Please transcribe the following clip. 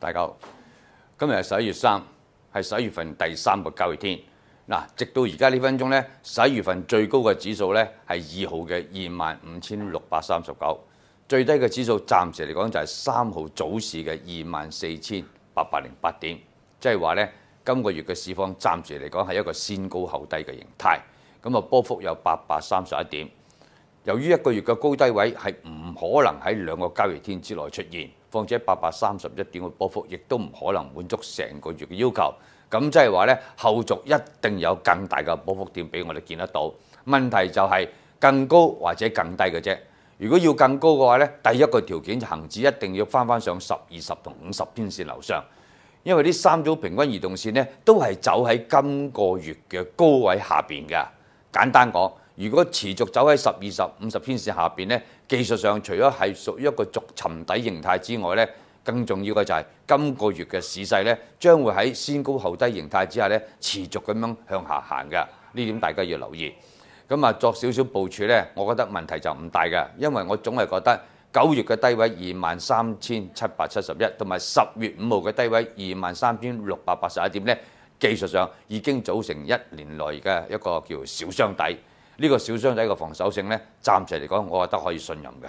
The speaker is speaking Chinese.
大家好，今日系十一月三，系十一月份第三個交易天。嗱，直到而家呢分鐘咧，十一月份最高嘅指數咧係二號嘅二萬五千六百三十九，最低嘅指數暫時嚟講就係三號早市嘅二萬四千八百零八點。即係話咧，今個月嘅市況暫時嚟講係一個先高後低嘅形態。咁啊，波幅有八百三十一點。由於一個月嘅高低位係唔可能喺兩個交易天之內出現。況且八百三十一點嘅波幅，亦都唔可能滿足成個月嘅要求。咁即係話咧，後續一定有更大嘅波幅點俾我哋見得到。問題就係更高或者更低嘅啫。如果要更高嘅話咧，第一個條件就行指一定要翻翻上十二十同五十天線樓上，因為呢三組平均移動線咧都係走喺今個月嘅高位下邊嘅。簡單講。如果持續走喺十二十五十天線下邊咧，技術上除咗係屬於一個逐沉底形態之外咧，更重要嘅就係今個月嘅市勢咧，將會喺先高後低形態之下咧，持續咁樣向下行嘅，呢點大家要留意。咁啊，作少少部署咧，我覺得問題就唔大嘅，因為我總係覺得九月嘅低位二萬三千七百七十一，同埋十月五號嘅低位二萬三千六百八十一點咧，技術上已經組成一年內嘅一個叫小箱底。呢個小商仔嘅防守性呢，暫時嚟講，我覺得可以信任嘅。